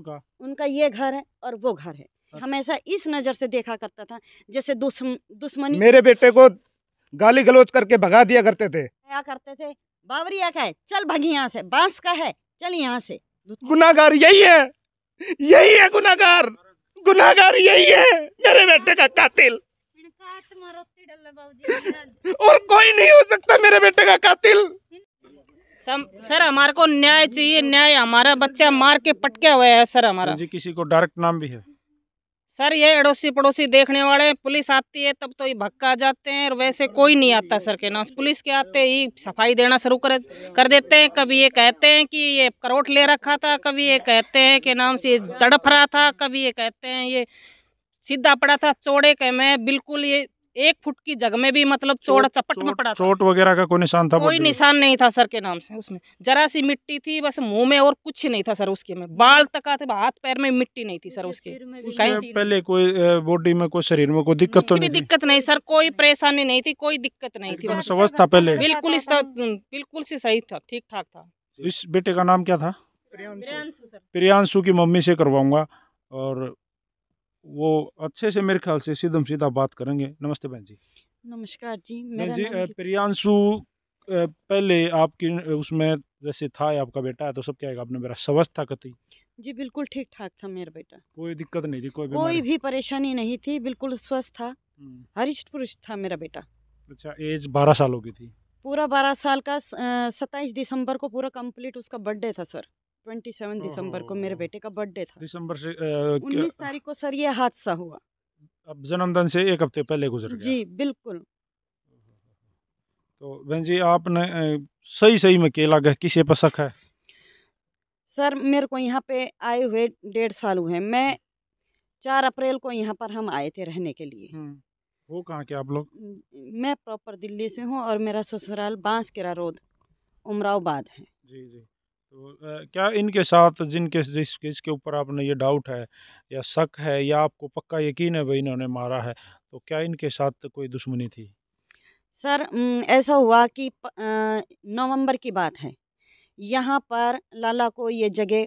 उनका उनका ये घर है और वो घर है अच्छा। हमेशा इस नज़र से देखा करता था जैसे दुश्मनी मेरे बेटे को गाली गलोच करके भगा दिया करते थे क्या करते थे बावरिया का है चल भगी यहाँ से बांस का है चल यहाँ से गुनागार यही है यही है गुनागार गुनागार यही है मेरे बेटे का कातिल और कोई नहीं हो सकता मेरे बेटे का कातिल सम, सर हमारे को न्याय चाहिए न्याय हमारा बच्चा मार के पटका हुआ है सर हमारा जी किसी को डायरेक्ट नाम भी है सर ये अड़ोसी पड़ोसी देखने वाले पुलिस आती है तब तो ये भक्का जाते हैं और वैसे कोई नहीं आता सर के नाम पुलिस के आते ही सफाई देना शुरू कर कर देते हैं कभी ये कहते हैं कि ये करोट ले रखा था कभी ये कहते हैं के नाम से तड़फ रहा था कभी ये कहते हैं ये सीधा पड़ा था चौड़े के मैं बिल्कुल ये एक फुट की जगह में भी मतलब चोड़ा चपट में पड़ा चोट वगैरह का कोई निशान था कोई निशान नहीं था सर के नाम से उसमें जरा सी मिट्टी थी बस मुंह में और कुछ नहीं था सर उसके में बाल तक आते हाथ पैर में मिट्टी नहीं थी सर उसके पहले कोई बॉडी में कोई शरीर में कोई दिक्कत तो नहीं दिक्कत नहीं सर कोई परेशानी नहीं थी कोई दिक्कत नहीं थी स्वस्थ था पहले बिल्कुल बिल्कुल से सही था ठीक ठाक था इस बेटे का नाम क्या था प्रियांशु प्रियांशु की मम्मी से करवाऊंगा और वो अच्छे से मेरे ख्याल से सीधम सीधा बात करेंगे नमस्ते बहन जी नमस्कार जी मेरा जी प्रियांशु पहले आपकी उसमें जैसे था आपका बेटा है तो सब क्या है आपने मेरा स्वस्थ था कति जी बिल्कुल ठीक ठाक था मेरा बेटा कोई दिक्कत नहीं थी कोई कोई भी परेशानी नहीं थी बिल्कुल स्वस्थ था हम्म। हरिष्ट पुरुष था मेरा बेटा अच्छा एज बारह सालों की थी पूरा बारह साल का सत्ताईस दिसंबर को पूरा कंप्लीट उसका बर्थडे था सर ट्वेंटी सेवन दिसंबर को मेरे बेटे का बर्थडे था दिसंबर से उन्नीस तारीख को सर ये हादसा हुआ अब जन्मदिन से एक हफ्ते पहले गुजर गया जी बिल्कुल तो बहन जी आपने सही सही में केला गया किसे पसक है सर मेरे को यहाँ पे आए हुए डेढ़ साल हुए मैं चार अप्रैल को यहाँ पर हम आए थे रहने के लिए वो कहाँ के आप लोग मैं प्रॉपर दिल्ली से हूँ और मेरा ससुराल बांसकेरा रोड उमराबाद है जी जी तो क्या इनके साथ जिनके जिस जिसके ऊपर आपने ये डाउट है या शक है या आपको पक्का यकीन है भाई इन्होंने मारा है तो क्या इनके साथ कोई दुश्मनी थी सर ऐसा हुआ कि नवंबर की बात है यहाँ पर लाला को ये जगह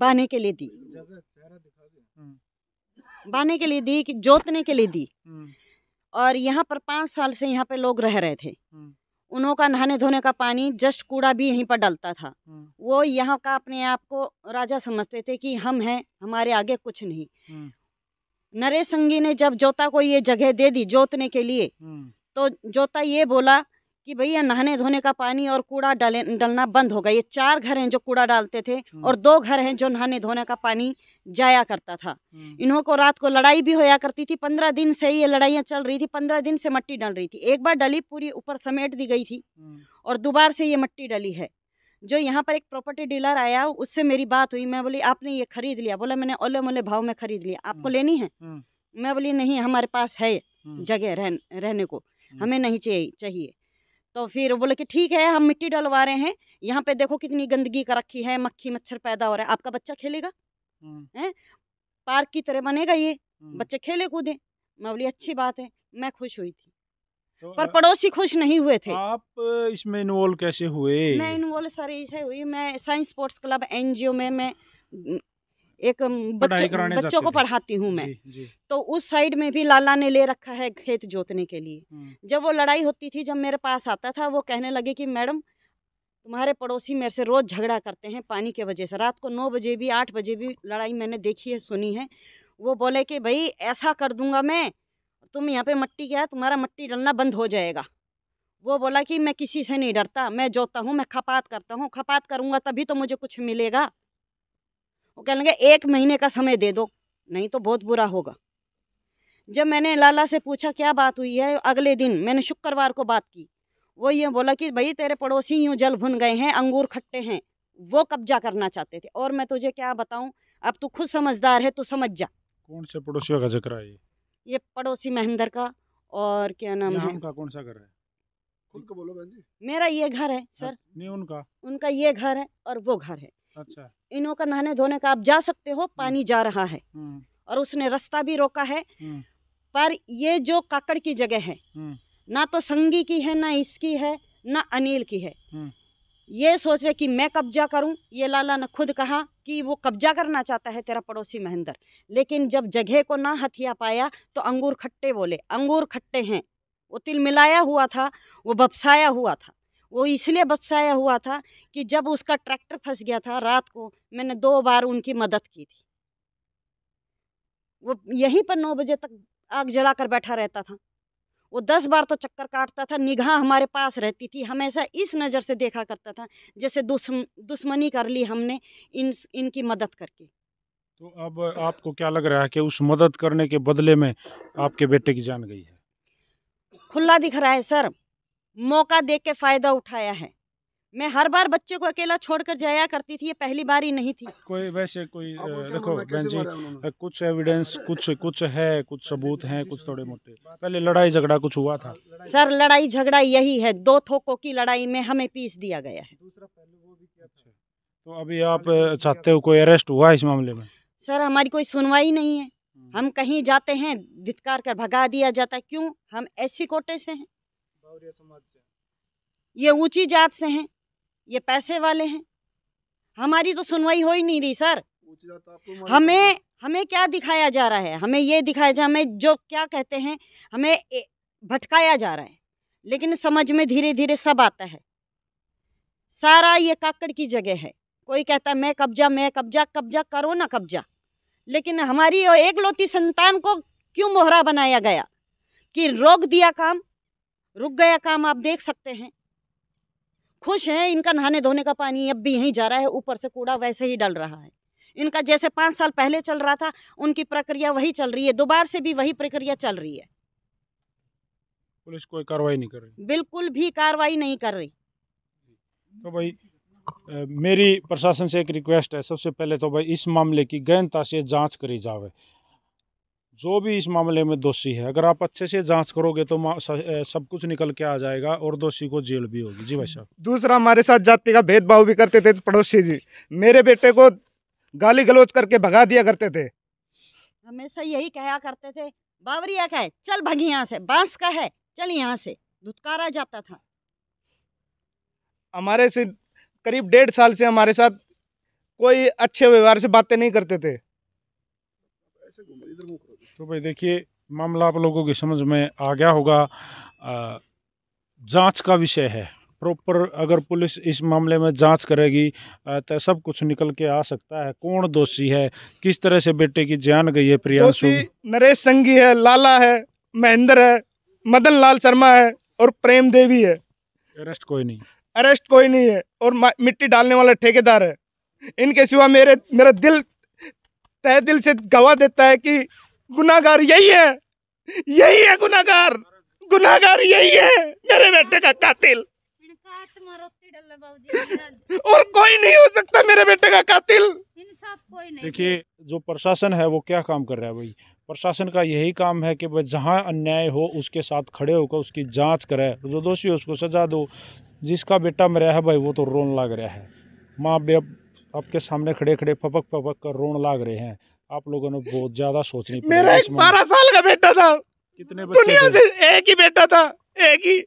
बाने के लिए दी बाने के लिए दी कि जोतने के लिए दी और यहाँ पर पाँच साल से यहाँ पे लोग रह रहे थे उन्हों का नहाने धोने का पानी जस्ट कूड़ा भी यहीं पर डलता था वो यहाँ का अपने आप को राजा समझते थे कि हम हैं हमारे आगे कुछ नहीं नरेश संगी ने जब जोता को ये जगह दे दी जोतने के लिए तो जोता ये बोला कि भैया नहाने धोने का पानी और कूड़ा डाले डलना बंद हो गया ये चार घर हैं जो कूड़ा डालते थे हम्म। और दो घर हैं जो नहाने धोने का पानी जाया करता था हम्म। इन्हों को रात को लड़ाई भी होया करती थी पंद्रह दिन से ये लड़ाइयाँ चल रही थी पंद्रह दिन से मट्टी डल रही थी एक बार डली पूरी ऊपर समेट दी गई थी हम्म। और दोबार से ये मट्टी डली है जो यहाँ पर एक प्रॉपर्टी डीलर आया उससे मेरी बात हुई मैं बोली आपने ये खरीद लिया बोला मैंने ओले मोले भाव में खरीद लिया आपको लेनी है मैं बोली नहीं हमारे पास है जगह रह रहने को हमें नहीं चाहिए चाहिए तो फिर बोले कि ठीक है हम मिट्टी डलवा रहे हैं यहाँ पे देखो कितनी गंदगी कर रखी है मक्खी मच्छर पैदा हो रहा है आपका बच्चा खेलेगा है पार्क की तरह बनेगा ये बच्चे खेले कूदे मैं बोली अच्छी बात है मैं खुश हुई थी तो पर पड़ोसी खुश नहीं हुए थे आप इसमें इन्वॉल्व कैसे हुए मैं इन्वॉल्व सर इसे हुई मैं साइंस स्पोर्ट्स क्लब एनजीओ में मैं एक बच्चों, बच्चों को पढ़ाती हूँ मैं जी, जी। तो उस साइड में भी लाला ने ले रखा है खेत जोतने के लिए हम्म। जब वो लड़ाई होती थी जब मेरे पास आता था वो कहने लगे कि मैडम तुम्हारे पड़ोसी मेरे से रोज़ झगड़ा करते हैं पानी के वजह से रात को नौ बजे भी आठ बजे भी लड़ाई मैंने देखी है सुनी है वो बोले कि भाई ऐसा कर दूंगा मैं तुम यहाँ पे मट्टी गया तुम्हारा मट्टी डलना बंद हो जाएगा वो बोला कि मैं किसी से नहीं डरता मैं जोता हूँ मैं खपात करता हूँ खपात करूँगा तभी तो मुझे कुछ मिलेगा वो कह लेंगे एक महीने का समय दे दो नहीं तो बहुत बुरा होगा जब मैंने लाला से पूछा क्या बात हुई है अगले दिन मैंने शुक्रवार को बात की वो ये बोला कि भाई तेरे पड़ोसी यूँ जल भुन गए हैं अंगूर खट्टे हैं वो कब्जा करना चाहते थे और मैं तुझे क्या बताऊँ अब तू खुद समझदार है तो समझ जा कौन से पड़ोसियों का जिक्र है ये पड़ोसी महेंद्र का और क्या नाम है का कौन सा घर है बोलो मेरा ये घर है सर हाँ, नहीं उनका उनका ये घर है और वो घर है अच्छा इनों का नहाने धोने का आप जा सकते हो हम्म। पानी जा रहा है हम्म। और उसने रास्ता भी रोका है हम्म। पर ये जो काकड़ की जगह है ना तो संगी की है ना इसकी है ना अनिल की है ये सोच रहे कि मैं कब्जा करूं ये लाला ने खुद कहा कि वो कब्जा करना चाहता है तेरा पड़ोसी महेंद्र लेकिन जब जगह को ना हथिया पाया तो अंगूर खट्टे बोले अंगूर खट्टे हैं वो तिल मिलाया हुआ था वो बपसाया हुआ था वो इसलिए बपसाया हुआ था कि जब उसका ट्रैक्टर फंस गया था रात को मैंने दो बार उनकी मदद की थी वो यहीं पर नौ बजे तक आग जला कर बैठा रहता था वो दस बार तो चक्कर काटता था निगाह हमारे पास रहती थी हमेशा इस नज़र से देखा करता था जैसे दुश्मनी कर ली हमने इन इनकी मदद करके तो अब आपको क्या लग रहा है कि उस मदद करने के बदले में आपके बेटे की जान गई है खुला दिख रहा है सर मौका दे के फ़ायदा उठाया है मैं हर बार बच्चे को अकेला छोड़कर जाया करती थी ये पहली बार ही नहीं थी हाँ, कोई वैसे कोई देखो बहन जी कुछ एविडेंस कुछ कुछ है कुछ तो सबूत हैं कुछ थोड़े मोटे पहले लड़ाई झगड़ा कुछ हुआ था सर लड़ाई झगड़ा तो यही है दो थोकों की लड़ाई में हमें पीस दिया गया है अच्छा, तो अभी आप चाहते हो कोई अरेस्ट हुआ इस मामले में सर हमारी कोई सुनवाई नहीं है हम्म। हम कहीं जाते हैं धितकार कर भगा दिया जाता है क्यों हम ऐसी कोटे से हैं समाज से ये ऊंची जात से हैं ये पैसे वाले हैं हमारी तो सुनवाई हो ही नहीं रही सर तो हमें हमें क्या दिखाया जा रहा है हमें ये दिखाया जा हमें जो क्या कहते हैं हमें भटकाया जा रहा है लेकिन समझ में धीरे धीरे सब आता है सारा ये काकड़ की जगह है कोई कहता है मैं कब्जा मैं कब्जा कब्जा करो ना कब्जा लेकिन हमारी एक लौती संतान को क्यों मोहरा बनाया गया कि रोक दिया काम रुक गया काम आप देख सकते हैं खुश हैं इनका नहाने धोने का पानी अब भी यहीं जा रहा है ऊपर से कूड़ा वैसे ही डल रहा है इनका जैसे पाँच साल पहले चल रहा था उनकी प्रक्रिया वही चल रही है दोबारा से भी वही प्रक्रिया चल रही है पुलिस कोई कार्रवाई नहीं कर रही बिल्कुल भी कार्रवाई नहीं कर रही तो भाई मेरी प्रशासन से एक रिक्वेस्ट है सबसे पहले तो भाई इस मामले की गहनता से जांच करी जावे जो भी इस मामले में दोषी है अगर आप अच्छे से जांच करोगे तो सब कुछ निकल के आ जाएगा और दोषी को जेल भी होगी जी भाई साहब दूसरा हमारे साथ जाति का भेदभाव भी करते थे पड़ोसी जी मेरे बेटे को गाली गलोच करके भगा दिया करते थे हमेशा यही कहा करते थे बावरिया का है चल भग यहाँ से बांस का है चल यहाँ से धुतकारा जाता था हमारे से करीब डेढ़ साल से हमारे साथ कोई अच्छे व्यवहार से बातें नहीं करते थे तो भाई देखिए मामला आप लोगों की समझ में आ गया होगा जांच का विषय है प्रॉपर अगर पुलिस इस मामले में जांच करेगी तो सब कुछ निकल के आ सकता है कौन दोषी है किस तरह से बेटे की जान गई है प्रियांशु नरेश संघी है लाला है महेंद्र है मदन लाल शर्मा है और प्रेम देवी है अरेस्ट कोई नहीं अरेस्ट कोई नहीं है और मिट्टी डालने वाला ठेकेदार है इनके सिवा मेरे मेरा दिल तय दिल से गवाह देता है कि गुनागार यही है यही है गुनागार गुनागार यही है मेरे बेटे का कातिल और कोई नहीं हो सकता मेरे बेटे का कातिल देखिए जो प्रशासन है वो क्या काम कर रहा है भाई प्रशासन का यही काम है कि वह जहाँ अन्याय हो उसके साथ खड़े होकर उसकी जांच करे जो दोषी हो उसको सजा दो जिसका बेटा मरा है भाई वो तो रोन लाग रहा है माँ बेप आपके सामने खड़े खड़े फपक फपक कर रोन लाग रहे हैं आप लोगों ने बहुत ज्यादा सोचनी मेरा एक बारह साल का बेटा था कितने बच्चे दुनिया से एक ही बेटा था एक ही